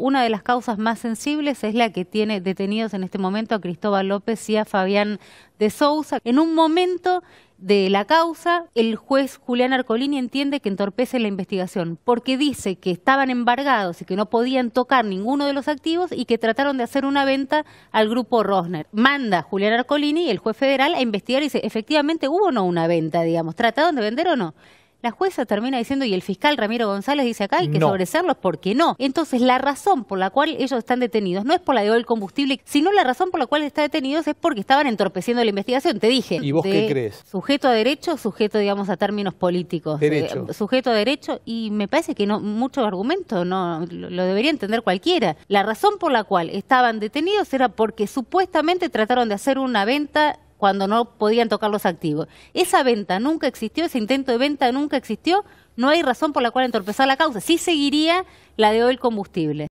Una de las causas más sensibles es la que tiene detenidos en este momento a Cristóbal López y a Fabián de Sousa. En un momento de la causa, el juez Julián Arcolini entiende que entorpece la investigación porque dice que estaban embargados y que no podían tocar ninguno de los activos y que trataron de hacer una venta al grupo Rosner. Manda Julián Arcolini, el juez federal, a investigar y dice, efectivamente hubo o no una venta, digamos, trataron de vender o no. La jueza termina diciendo, y el fiscal Ramiro González dice acá, hay que no. sobreserlos porque no. Entonces, la razón por la cual ellos están detenidos no es por la de del combustible, sino la razón por la cual están detenidos es porque estaban entorpeciendo la investigación, te dije. ¿Y vos qué crees? Sujeto a derecho, sujeto, digamos, a términos políticos. Eh, sujeto a derecho, y me parece que no, mucho argumento, no, lo debería entender cualquiera. La razón por la cual estaban detenidos era porque supuestamente trataron de hacer una venta cuando no podían tocar los activos. Esa venta nunca existió, ese intento de venta nunca existió, no hay razón por la cual entorpezar la causa. Sí seguiría la de hoy el combustible.